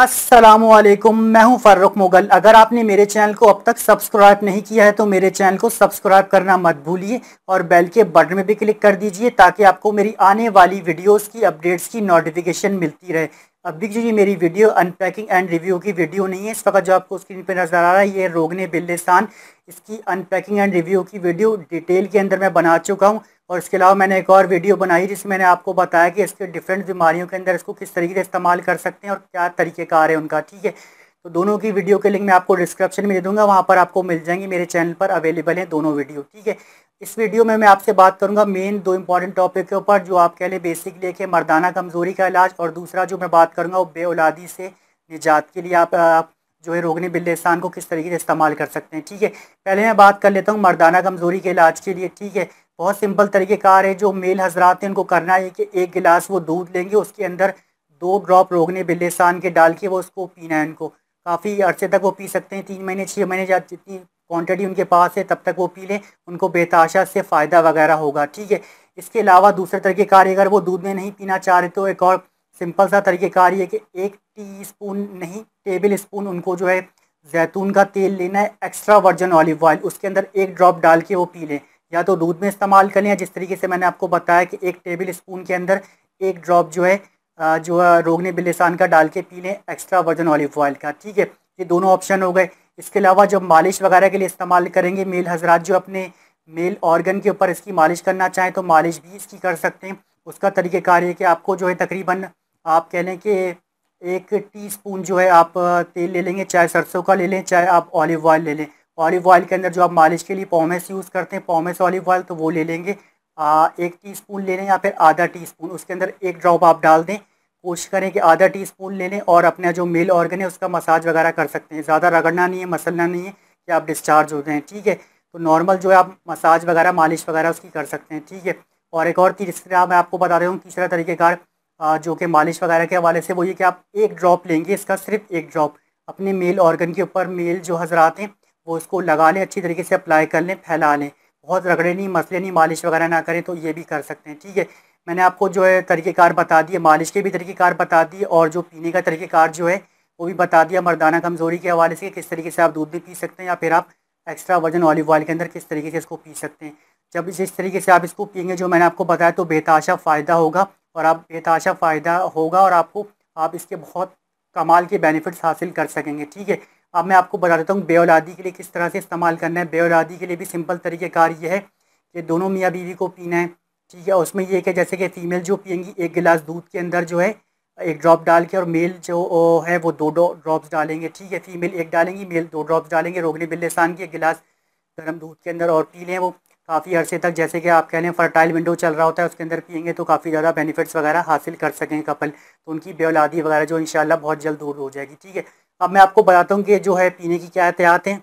असलम मैं हूं फारूक मुगल अगर आपने मेरे चैनल को अब तक सब्सक्राइब नहीं किया है तो मेरे चैनल को सब्सक्राइब करना मत भूलिए और बेल के बटन में भी क्लिक कर दीजिए ताकि आपको मेरी आने वाली वीडियोस की अपडेट्स की नोटिफिकेशन मिलती रहे अब भी जी मेरी वीडियो अनपैकिंग एंड रिव्यू की वीडियो नहीं है इस वक्त जो आपको स्क्रीन पर नज़र आ रहा है ये रोगने बिल्लेसान इसकी अनपैकिंग एंड रिव्यू की वीडियो डिटेल के अंदर मैं बना चुका हूँ और इसके अलावा मैंने एक और वीडियो बनाई जिसमें मैंने आपको बताया कि इसके डिफरेंट बीमारियों के अंदर इसको किस तरीके से इस्तेमाल कर सकते हैं और क्या तरीक़ेकार है उनका ठीक है तो दोनों की वीडियो के लिंक मैं आपको डिस्क्रिप्शन में दे दूंगा वहाँ पर आपको मिल जाएंगी मेरे चैनल पर अवेलेबल है दोनों वीडियो ठीक है इस वीडियो में मैं आपसे बात करूंगा मेन दो इंपॉर्टेंट टॉपिक के ऊपर जो आप कह लें बेसिक लेके मर्दाना कमज़ोरी का इलाज और दूसरा जो मैं बात करूँगा वो बेउलादी से निजात के लिए आप, जो है रोगने बिल्लिसान को किस तरीके से इस्तेमाल कर सकते हैं ठीक है पहले मैं बात कर लेता हूँ मर्दाना कमज़ोरी के इलाज के लिए ठीक है बहुत सिंपल तरीक़ेकार है जो मेल हजरात हैं उनको करना है कि एक गिलास वो दूध लेंगे उसके अंदर दो ड्रॉप रोगने बिल्ले सान के डाल के वो उसको पीना है उनको काफ़ी अर्से तक वो पी सकते हैं तीन महीने छः महीने या जितनी क्वांटिटी उनके पास है तब तक वो पी लें उनको बेताशा से फ़ायदा वगैरह होगा ठीक है इसके अलावा दूसरे तरीक़ेकार अगर वो दूध में नहीं पीना चाह रहे तो एक और सिंपल सा तरीक़ेकार ये कि एक टी स्पून नहीं टेबल स्पून उनको जो है जैतून का तेल लेना है एक्स्ट्रा वर्जन ऑलिव ऑयल उसके अंदर एक ड्रॉप डाल के वो पी लें या तो दूध में इस्तेमाल कर लें जिस तरीके से मैंने आपको बताया कि एक टेबल स्पून के अंदर एक ड्रॉप जो है जो है रोगने बिलिसान का डाल के पी लें एक्स्ट्रा वर्जन ऑलिव ऑयल का ठीक है ये दोनों ऑप्शन हो गए इसके अलावा जब मालिश वगैरह के लिए इस्तेमाल करेंगे मेल हजरात जो अपने मेल ऑर्गन के ऊपर इसकी मालिश करना चाहें तो मालिश भी इसकी कर सकते हैं उसका तरीक़ेकार ये कि आपको जो है तकरीबन आप कह लें कि एक टी जो है आप तेल ले लेंगे चाहे सरसों का ले लें चाहे आप ऑलिव ऑयल ले लें ऑलिव ऑयल के अंदर जो आप मालिश के लिए पॉमेस यूज़ करते हैं पॉमेस ऑलिव ऑयल तो वो ले लेंगे आ, एक टीस्पून ले लें या फिर आधा टीस्पून उसके अंदर एक ड्रॉप आप डाल दें कोशिश करें कि आधा टीस्पून ले लें और अपना जो मेल ऑर्गन है उसका मसाज वगैरह कर सकते हैं ज़्यादा रगड़ना नहीं है मसलना नहीं है कि आप डिस्चार्ज हो जाएँ ठीक है तो नॉर्मल जो है आप मसाज वगैरह मालिश वगैरह उसकी कर सकते हैं ठीक है और एक और तीसरा मैं आपको बता रहा हूँ तीसरा तरीक़ेकार जो कि मालिश वगैरह के हवाले से वो ये कि आप एक ड्रॉप लेंगे इसका सिर्फ एक ड्रॉप अपने मेल ऑर्गन के ऊपर मेल जो हजरात हैं वो इसको लगा लें अच्छी तरीके से अप्लाई कर लें फैला लें बहुत रगड़े नहीं मसले नहीं मालिश वगैरह ना करें तो ये भी कर सकते हैं ठीक है मैंने आपको जो है तरीक़ेकार बता दिए मालिश के भी तरीक़ेकार बता दिए और जो पीने का तरीक़ेकार जो है वो भी बता दिया मर्दाना कमज़ोरी के हवाले से किस तरीके से आप दूध भी पी सकते हैं या फिर आप एक्स्ट्रा वर्जन ऑलिव ऑयल के अंदर किस तरीके से इसको पी सकते हैं जब इस तरीके से आप इसको पियेंगे जो मैंने आपको बताया तो बेताशा फ़ायदा होगा और आप बेताशा फ़ायदा होगा और आपको आप इसके बहुत कमाल के बेनिफिट्स हासिल कर सकेंगे ठीक है अब मैं आपको बता देता हूँ बे औलादी के लिए किस तरह से इस्तेमाल करना है औलादी के लिए भी सिंपल तरीक़ेकार ये है कि दोनों मियाँ बीवी को पीना है ठीक है उसमें ये है जैसे कि फ़ीमेल जो पियेंगी एक गिलास दूध के अंदर जो है एक ड्रॉप डाल के और मेल जो है वो दो ड्रॉप्स डालेंगे ठीक है फीमेल एक डालेंगी मेल दो ड्रॉप्स डालेंगे रोगनी बिल्लेसान की एक गिलास गर्म दूध के अंदर और पी लें वो काफ़ी अर्से तक जैसे कि आप कह लें फर्टाइल विंडो चल रहा होता है उसके अंदर पियेंगे तो काफ़ी ज़्यादा बेनिफिट्स वगैरह हासिल कर सकें कपल तो उनकी बेवलादी वगैरह जो इन बहुत जल्द दूर हो जाएगी ठीक है अब मैं आपको बताता हूँ कि जो है पीने की क्या एहतियात हैं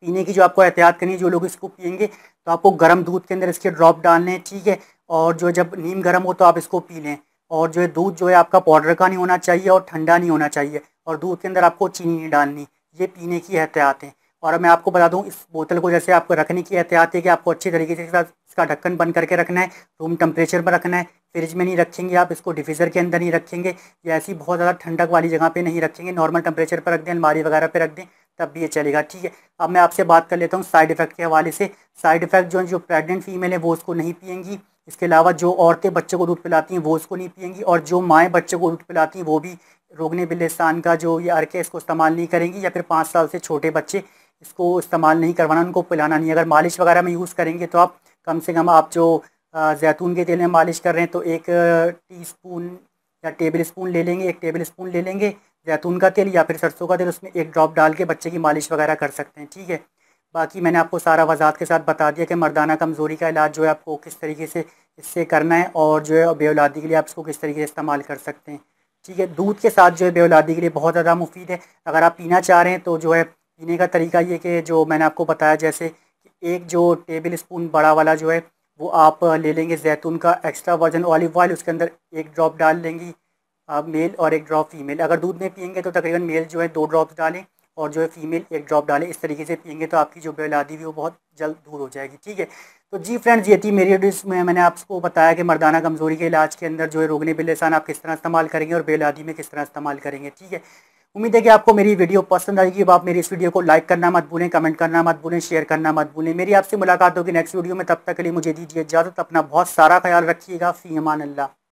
पीने की जो आपको एहतियात करनी है जो लोग इसको पियेंगे तो आपको गर्म दूध के अंदर इसके ड्रॉप डालने हैं ठीक है और जो जब नीम गर्म हो तो आप इसको पी लें और जो है दूध जो है आपका पाउडर का नहीं होना चाहिए और ठंडा नहीं होना चाहिए और दूध के अंदर आपको चीनी नहीं डालनी ये पीने की एहतियात है और मैं आपको बता दूँ इस बोतल को जैसे आपको रखने की एहतियात है कि आपको अच्छी तरीके से इसका ढक्कन बंद करके रखना है रूम टेम्परेचर पर रखना है फ्रिज में नहीं रखेंगे आप इसको डिफ्रीजर के अंदर नहीं रखेंगे या ऐसी बहुत ज़्यादा ठंडक वाली जगह पे नहीं रखेंगे नॉर्मल टेम्परेचर पर रख दें अलमारी वगैरह पे रख दें तब भी ये चलेगा ठीक है अब मैं आपसे बात कर लेता हूँ साइड इफ़ेक्ट के हवाले से साइड इफ़ेक्ट जो जो प्रेगनेंट फीमेल है वो उसको नहीं पियेंगी इसके अलावा जो औरतें बच्चों को दूध पिलाती हैं वो उसको नहीं पियेंगी और जो माएँ बच्चों को दूध पिलाती हैं वो भी रोगने बिल्लिस्तान का जो ये अर्क है इसको इस्तेमाल नहीं करेंगी या फिर पाँच साल से छोटे बच्चे इसको इस्तेमाल नहीं करवाना उनको पिलाना नहीं अगर मालिश वगैरह में यूज़ करेंगे तो आप कम से कम आप जो जैतून के तेल में मालिश कर रहे हैं तो एक टी स्पून या टेबल स्पून ले लेंगे एक टेबल स्पून ले लेंगे जैतून का तेल या फिर सरसों का तेल उसमें एक ड्रॉप डाल के बच्चे की मालिश वगैरह कर सकते हैं ठीक है बाकी मैंने आपको सारा वजात के साथ बता दिया कि मर्दाना कमज़ोरी का इलाज जो है आपको किस तरीके से इससे करना है और जो है बेउलादी के लिए आप इसको किस तरीके से इस्तेमाल कर सकते हैं ठीक है दूध के साथ जो है बेउलादी के लिए बहुत ज़्यादा मुफीद है अगर आप पीना चाह रहे हैं तो जो है पीने का तरीका ये कि जो मैंने आपको बताया जैसे एक जो टेबल स्पून बड़ा वाला जो है वो आप ले लेंगे जैतून का एक्स्ट्रा वर्जन ऑलिव ऑयल उसके अंदर एक ड्रॉप डाल लेंगी आप मेल और एक ड्रॉप फीमेल अगर दूध में पियेंगे तो तकरीबन मेल जो है दो ड्रॉप्स डालें और जो है फीमेल एक ड्रॉप डालें इस तरीके से पियेंगे तो आपकी जो बेलादी हुई वो बहुत जल्द दूर हो जाएगी ठीक है तो जी फ्रेंड्स ये थी मेरी डिश में मैंने आपको बताया कि मर्दाना कमज़ोरी के इलाज के अंदर जो है रोगने बिल्लेसान आप किस तरह इस्तेमाल करेंगे और बेलादी में किस तरह इस्तेमाल करेंगे ठीक है उम्मीद है कि आपको मेरी वीडियो पसंद आएगी अब आप मेरी इस वीडियो को लाइक करना मत भूलें कमेंट करना मत भूलें शेयर करना मत भूलें मेरी आपसे मुलाकात होगी नेक्स्ट वीडियो में तब तक के लिए मुझे दीजिए इजाज़त अपना बहुत सारा ख्याल रखिएगा फ़ी अमान अल्लाह